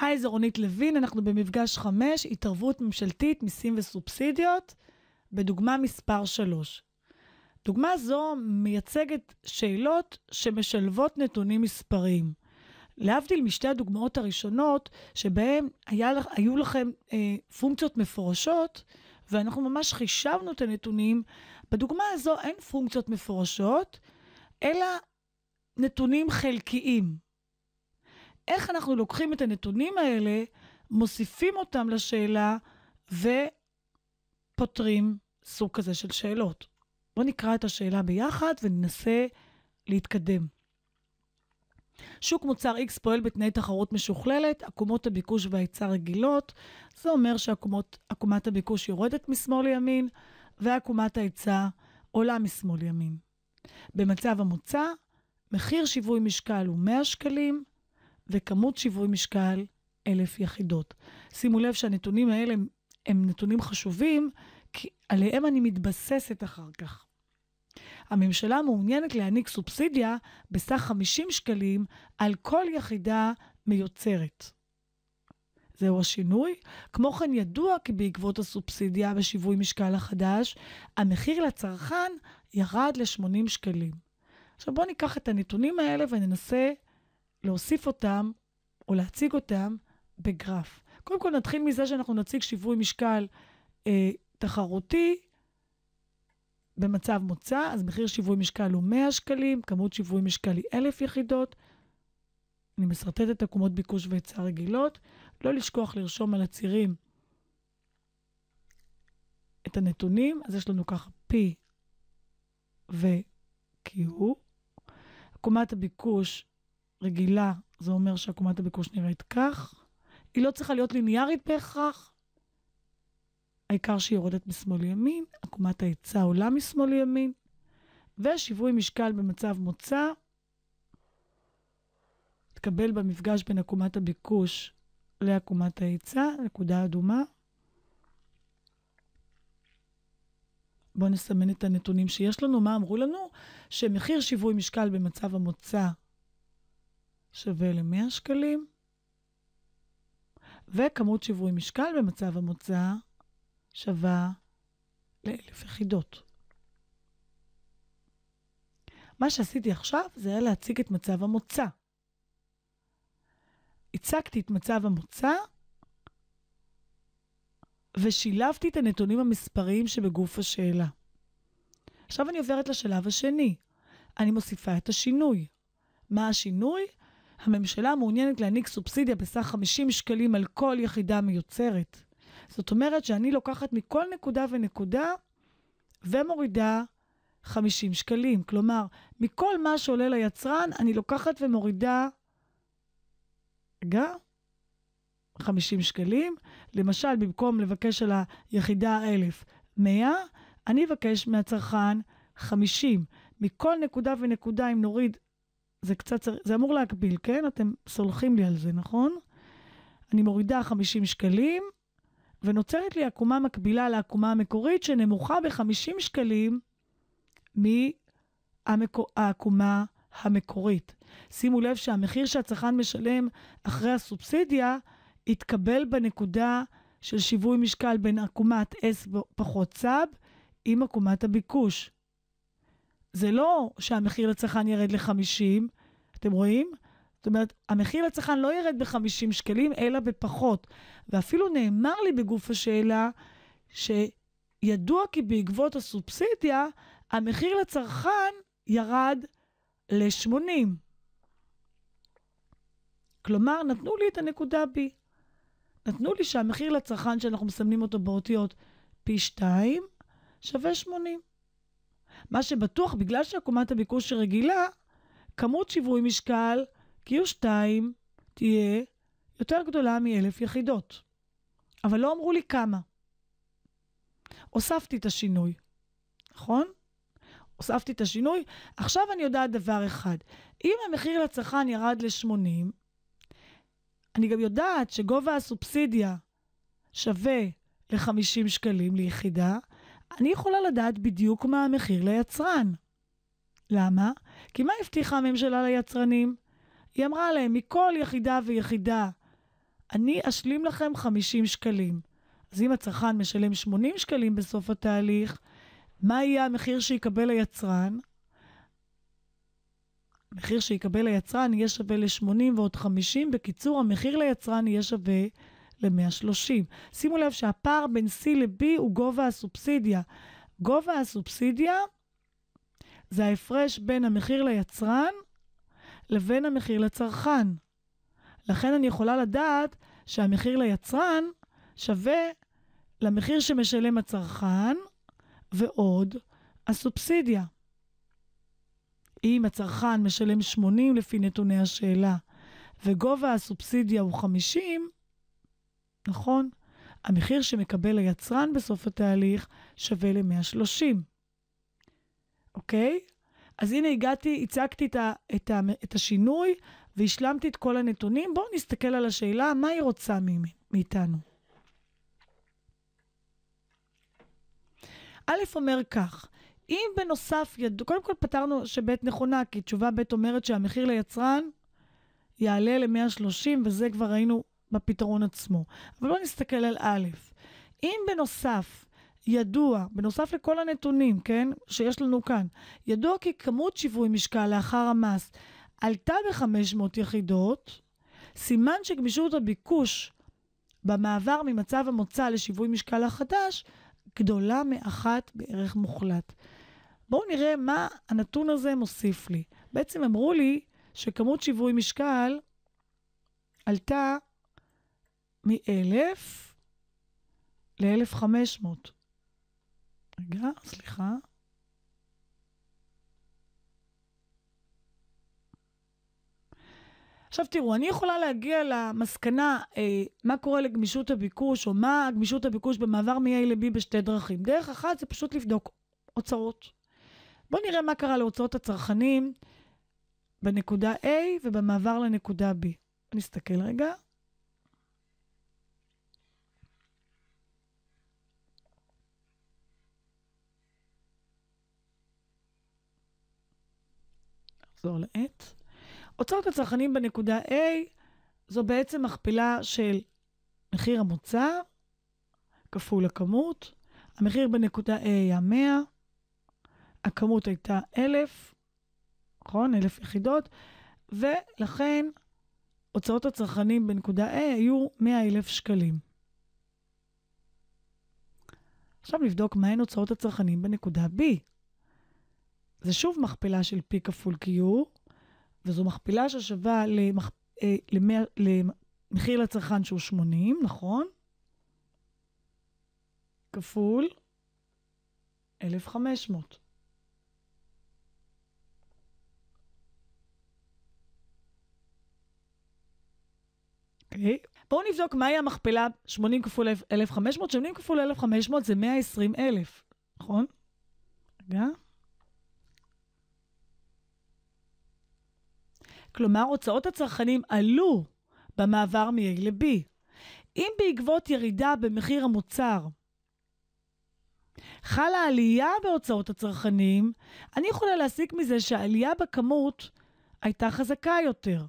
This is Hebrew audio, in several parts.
היי, זה רונית לוין, אנחנו במפגש 5, התערבות ממשלתית, מיסים וסובסידיות, בדוגמה מספר 3. דוגמה זו מייצגת שאלות שמשלבות נתונים מספריים. להבדיל משתי הדוגמאות הראשונות, שבהן היה, היו לכם אה, פונקציות מפורשות, ואנחנו ממש חישבנו את הנתונים, בדוגמה הזו אין פונקציות מפורשות, אלא נתונים חלקיים. איך אנחנו לוקחים את הנתונים האלה, מוסיפים אותם לשאלה ופותרים סוג כזה של שאלות. בואו נקרא את השאלה ביחד וננסה להתקדם. שוק מוצר X פועל בתנאי תחרות משוכללת, עקומות הביקוש וההיצע רגילות, זה אומר שעקומת הביקוש יורדת משמאל לימין, ועקומת ההיצע עולה משמאל לימין. במצב המוצע, מחיר שיווי משקל הוא 100 שקלים, וכמות שיווי משקל, אלף יחידות. שימו לב שהנתונים האלה הם, הם נתונים חשובים, כי עליהם אני מתבססת אחר כך. הממשלה מעוניינת להעניק סובסידיה בסך 50 שקלים על כל יחידה מיוצרת. זהו השינוי. כמו כן ידוע כי בעקבות הסובסידיה בשיווי משקל החדש, המחיר לצרכן ירד ל-80 שקלים. עכשיו בואו ניקח את הנתונים האלה וננסה להוסיף אותם או להציג אותם בגרף. קודם כל נתחיל מזה שאנחנו נציג שיווי משקל אה, תחרותי במצב מוצא, אז מחיר שיווי משקל הוא 100 שקלים, כמות שיווי משקל היא 1,000 יחידות. אני משרטטת עקומות ביקוש והיצע רגילות. לא לשכוח לרשום על הצירים את הנתונים, אז יש לנו ככה P ו-Q. עקומת הביקוש רגילה, זה אומר שעקומת הביקוש נראית כך. היא לא צריכה להיות ליניארית בהכרח. העיקר שהיא יורדת משמאל ימין, עקומת ההיצע עולה משמאל ימין, ושיווי משקל במצב מוצא. תקבל במפגש בין עקומת הביקוש לעקומת ההיצע, נקודה אדומה. בואו נסמן את הנתונים שיש לנו, מה אמרו לנו? שמחיר שיווי משקל במצב המוצא שווה ל-100 שקלים, וכמות שיווי משקל במצב המוצא שווה ל-1,000 יחידות. מה שעשיתי עכשיו זה היה להציג את מצב המוצא. הצגתי את מצב המוצא ושילבתי את הנתונים המספריים שבגוף השאלה. עכשיו אני עוברת לשלב השני. אני מוסיפה את השינוי. מה השינוי? הממשלה מעוניינת להעניק סובסידיה בסך 50 שקלים על כל יחידה מיוצרת. זאת אומרת שאני לוקחת מכל נקודה ונקודה ומורידה 50 שקלים. כלומר, מכל מה שעולה ליצרן, אני לוקחת ומורידה... רגע? 50 שקלים. למשל, במקום לבקש על היחידה 1,100, אני אבקש מהצרכן 50. מכל נקודה ונקודה, אם נוריד זה קצת, צריך, זה אמור להקביל, כן? אתם סולחים לי על זה, נכון? אני מורידה 50 שקלים, ונוצרת לי עקומה מקבילה לעקומה המקורית, שנמוכה ב-50 שקלים מהעקומה המקורית. שימו לב שהמחיר שהצרכן משלם אחרי הסובסידיה יתקבל בנקודה של שיווי משקל בין עקומת S פחות צב עם עקומת הביקוש. זה לא שהמחיר לצרכן ירד ל-50, אתם רואים? זאת אומרת, המחיר לצרכן לא ירד ב-50 שקלים, אלא בפחות. ואפילו נאמר לי בגוף השאלה, שידוע כי בעקבות הסובסידיה, המחיר לצרכן ירד ל-80. כלומר, נתנו לי את הנקודה B. נתנו לי שהמחיר לצרכן שאנחנו מסמנים אותו באותיות פי 2 שווה 80. מה שבטוח, בגלל שעקומת הביקוש היא רגילה, כמות שיווי משקל Q2 תהיה יותר גדולה מאלף יחידות. אבל לא אמרו לי כמה. הוספתי את השינוי, נכון? הוספתי את השינוי. עכשיו אני יודעת דבר אחד, אם המחיר לצרכן ירד ל-80, אני גם יודעת שגובה הסובסידיה שווה ל-50 שקלים ליחידה, אני יכולה לדעת בדיוק מה המחיר ליצרן. למה? כי מה הבטיחה הממשלה ליצרנים? היא אמרה להם, מכל יחידה ויחידה, אני אשלים לכם 50 שקלים. אז אם הצרכן משלם 80 שקלים בסוף התהליך, מה יהיה המחיר שיקבל היצרן? המחיר שיקבל היצרן יהיה שווה ל-80 ועוד 50, בקיצור, המחיר ליצרן יהיה שווה ל-130. שימו לב שהפער בין C ל-B הוא גובה הסובסידיה. גובה הסובסידיה זה ההפרש בין המחיר ליצרן לבין המחיר לצרכן. לכן אני יכולה לדעת שהמחיר ליצרן שווה למחיר שמשלם הצרכן ועוד הסובסידיה. אם הצרכן משלם 80 לפי נתוני השאלה וגובה הסובסידיה הוא 50, נכון? המחיר שמקבל היצרן בסוף התהליך שווה ל-130. אוקיי? אז הנה הגעתי, הצגתי את, ה, את, ה, את השינוי והשלמתי את כל הנתונים. בואו נסתכל על השאלה, מה היא רוצה מאיתנו? א' אומר כך, אם בנוסף, יד... קודם כל פתרנו שב' נכונה, כי תשובה ב' אומרת שהמחיר ליצרן יעלה ל-130, וזה כבר ראינו בפתרון עצמו. אבל בואו נסתכל על א'. אם בנוסף ידוע, בנוסף לכל הנתונים, כן, שיש לנו כאן, ידוע כי כמות שיווי משקל לאחר המס עלתה ב-500 יחידות, סימן שגמישות הביקוש במעבר ממצב המוצא לשיווי משקל החדש גדולה מאחת בערך מוחלט. בואו נראה מה הנתון הזה מוסיף לי. בעצם אמרו לי שכמות שיווי משקל עלתה מ-1,000 ל-1,500. רגע, סליחה. עכשיו תראו, אני יכולה להגיע למסקנה אה, מה קורה לגמישות הביקוש, או מה גמישות הביקוש במעבר מ-A ל-B בשתי דרכים. דרך אחת זה פשוט לבדוק הוצאות. בואו נראה מה קרה להוצאות הצרכנים בנקודה A ובמעבר לנקודה B. נסתכל רגע. נחזור לעט. הוצאות הצרכנים בנקודה A זו בעצם מכפילה של מחיר המוצר כפול הכמות. המחיר בנקודה A היה 100, הכמות הייתה 1,000, נכון? 1,000 יחידות, ולכן הוצאות הצרכנים בנקודה A היו 100,000 שקלים. עכשיו נבדוק מהן הוצאות הצרכנים בנקודה B. זה שוב מכפלה של P כפול Q, וזו מכפלה ששווה למח... אה, למח... למחיר לצרכן שהוא 80, נכון? כפול 1,500. אוקיי? Okay. בואו נבדוק מהי המכפלה 80 כפול 1,500. 80 כפול 1,500 זה 120,000, נכון? רגע. Yeah. כלומר, הוצאות הצרכנים עלו במעבר מ-A ל-B. אם בעקבות ירידה במחיר המוצר חלה עלייה בהוצאות הצרכנים, אני יכולה להסיק מזה שהעלייה בכמות הייתה חזקה יותר.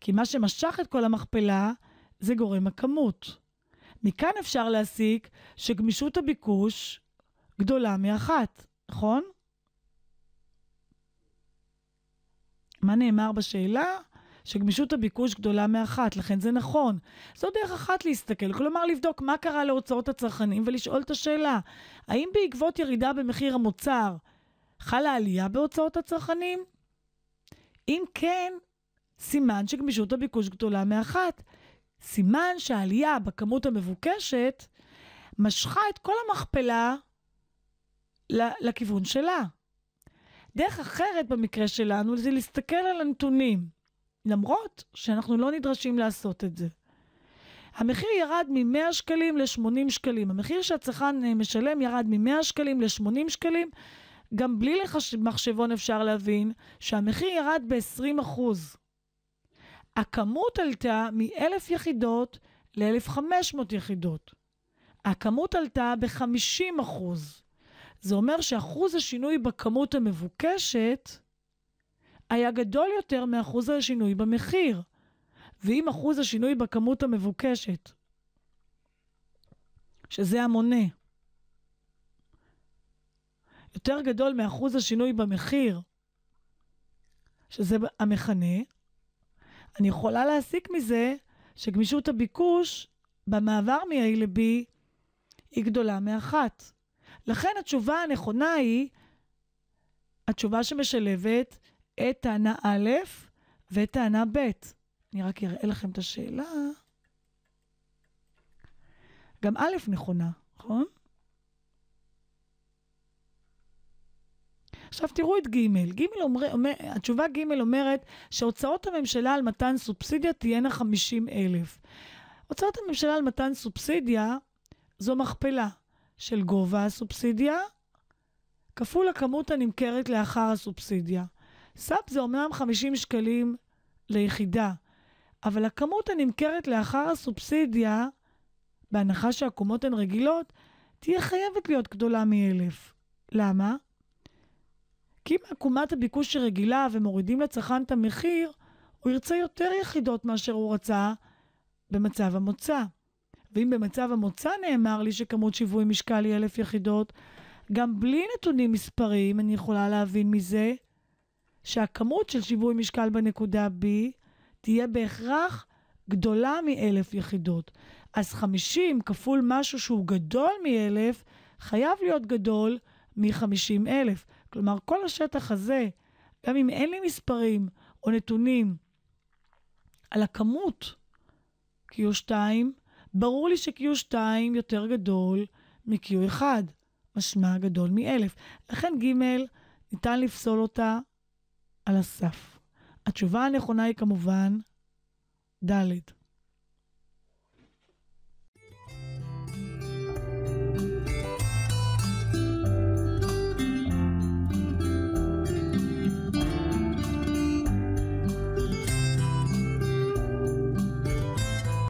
כי מה שמשך את כל המכפלה זה גורם הכמות. מכאן אפשר להסיק שגמישות הביקוש גדולה מאחת, נכון? מה נאמר בשאלה? שגמישות הביקוש גדולה מאחת, לכן זה נכון. זו דרך אחת להסתכל, כלומר לבדוק מה קרה להוצאות הצרכנים ולשאול את השאלה, האם בעקבות ירידה במחיר המוצר חלה עלייה בהוצאות הצרכנים? אם כן, סימן שגמישות הביקוש גדולה מאחת. סימן שהעלייה בכמות המבוקשת משכה את כל המכפלה לכיוון שלה. דרך אחרת במקרה שלנו זה להסתכל על הנתונים, למרות שאנחנו לא נדרשים לעשות את זה. המחיר ירד מ-100 שקלים ל-80 שקלים. המחיר שהצרכן אה, משלם ירד מ-100 שקלים ל-80 שקלים. גם בלי לחש... מחשבון אפשר להבין שהמחיר ירד ב-20%. הכמות עלתה מ-1,000 יחידות ל-1,500 יחידות. הכמות עלתה ב-50%. זה אומר שאחוז השינוי בכמות המבוקשת היה גדול יותר מאחוז השינוי במחיר. ואם אחוז השינוי בכמות המבוקשת, שזה המונה, יותר גדול מאחוז השינוי במחיר, שזה המכנה, אני יכולה להסיק מזה שגמישות הביקוש במעבר מ-A ל-B היא גדולה מאחת. לכן התשובה הנכונה היא התשובה שמשלבת את טענה א' ואת טענה ב'. אני רק אראה לכם את השאלה. גם א' נכונה, נכון? עכשיו תראו את ג', ג' אומר, אומר, התשובה ג' אומרת שהוצאות הממשלה על מתן סובסידיה תהיינה 50,000. הוצאות הממשלה על מתן סובסידיה זו מכפלה. של גובה הסובסידיה כפול הכמות הנמכרת לאחר הסובסידיה. סאפ זה אומנם 50 שקלים ליחידה, אבל הכמות הנמכרת לאחר הסובסידיה, בהנחה שהקומות הן רגילות, תהיה חייבת להיות גדולה מ-1,000. למה? כי אם עקומת הביקוש היא רגילה ומורידים לצרכן את המחיר, הוא ירצה יותר יחידות מאשר הוא רצה במצב המוצא. ואם במצב המוצא נאמר לי שכמות שיווי משקל היא אלף יחידות, גם בלי נתונים מספריים אני יכולה להבין מזה שהכמות של שיווי משקל בנקודה B תהיה בהכרח גדולה מאלף יחידות. אז 50 כפול משהו שהוא גדול מאלף, חייב להיות גדול מ-50 אלף. כלומר, כל השטח הזה, גם אם אין לי מספרים או נתונים על הכמות Q2, ברור לי ש-Q2 יותר גדול מ-Q1, משמע גדול מ-1000. לכן ג' ניתן לפסול אותה על הסף. התשובה הנכונה היא כמובן ד'.